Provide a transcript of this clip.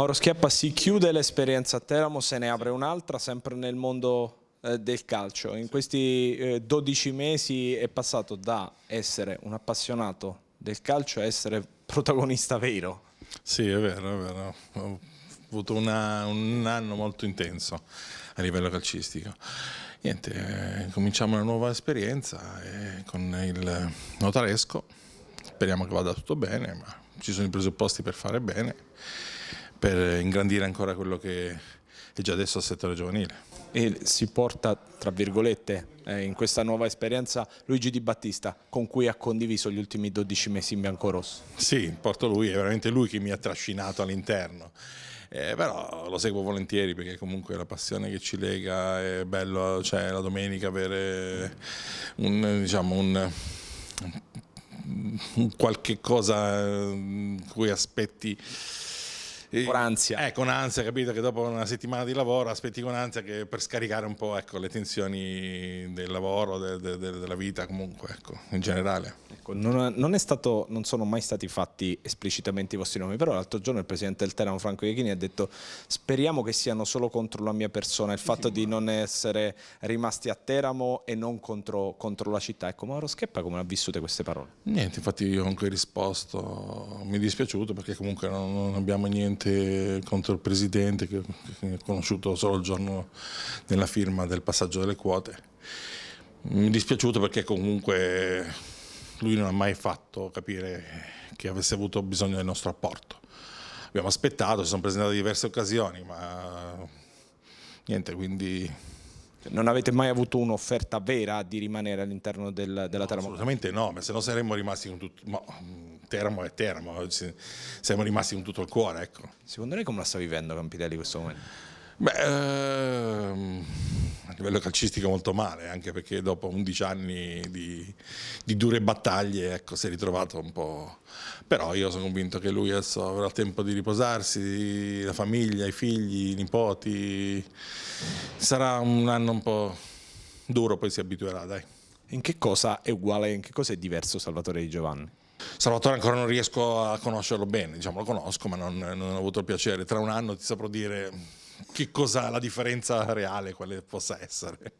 Mauro Schiappa si chiude l'esperienza a Teramo, se ne apre un'altra sempre nel mondo eh, del calcio. In questi 12 eh, mesi è passato da essere un appassionato del calcio a essere protagonista vero. Sì, è vero, è vero. Ho avuto una, un anno molto intenso a livello calcistico. Niente, eh, cominciamo una nuova esperienza eh, con il notaresco. Speriamo che vada tutto bene, ma ci sono i presupposti per fare bene per ingrandire ancora quello che è già adesso il settore giovanile. E si porta, tra virgolette, eh, in questa nuova esperienza Luigi Di Battista, con cui ha condiviso gli ultimi 12 mesi in biancorosso. Sì, porto lui, è veramente lui che mi ha trascinato all'interno. Eh, però lo seguo volentieri perché comunque la passione che ci lega è bello, cioè la domenica avere un, diciamo, un, un qualche cosa in eh, cui aspetti con ansia. Eh, con ansia, capito? Che dopo una settimana di lavoro aspetti con ansia che per scaricare un po' ecco, le tensioni del lavoro, de, de, de, della vita comunque, ecco, in generale. Ecco, non, non, stato, non, sono mai stati fatti esplicitamente i vostri nomi, però l'altro giorno il presidente del Teramo, Franco Iechini, ha detto speriamo che siano solo contro la mia persona, il fatto sì, di ma... non essere rimasti a Teramo e non contro, contro la città. Ecco, Mauro Scheppa come ha vissute queste parole? Niente, infatti io anche risposto, mi è dispiaciuto perché comunque non, non abbiamo niente contro il presidente che, che è conosciuto solo il giorno della firma del passaggio delle quote. Mi è dispiaciuto perché comunque lui non ha mai fatto capire che avesse avuto bisogno del nostro apporto. Abbiamo aspettato, si sono presentate diverse occasioni, ma niente, quindi... Non avete mai avuto un'offerta vera di rimanere all'interno del, della no, Teramo? Assolutamente no, ma se no saremmo rimasti con tutto... No, Teramo è Teramo, saremmo rimasti con tutto il cuore, ecco. Secondo lei come la sta vivendo Campidelli in questo momento? Beh... Ehm a livello calcistico molto male, anche perché dopo 11 anni di, di dure battaglie ecco, si è ritrovato un po'... Però io sono convinto che lui adesso avrà tempo di riposarsi, la famiglia, i figli, i nipoti. Sarà un anno un po' duro, poi si abituerà, dai. In che cosa è uguale, in che cosa è diverso Salvatore Di Giovanni? Salvatore ancora non riesco a conoscerlo bene, diciamo lo conosco ma non, non ho avuto il piacere, tra un anno ti saprò dire che cosa la differenza reale, quale possa essere.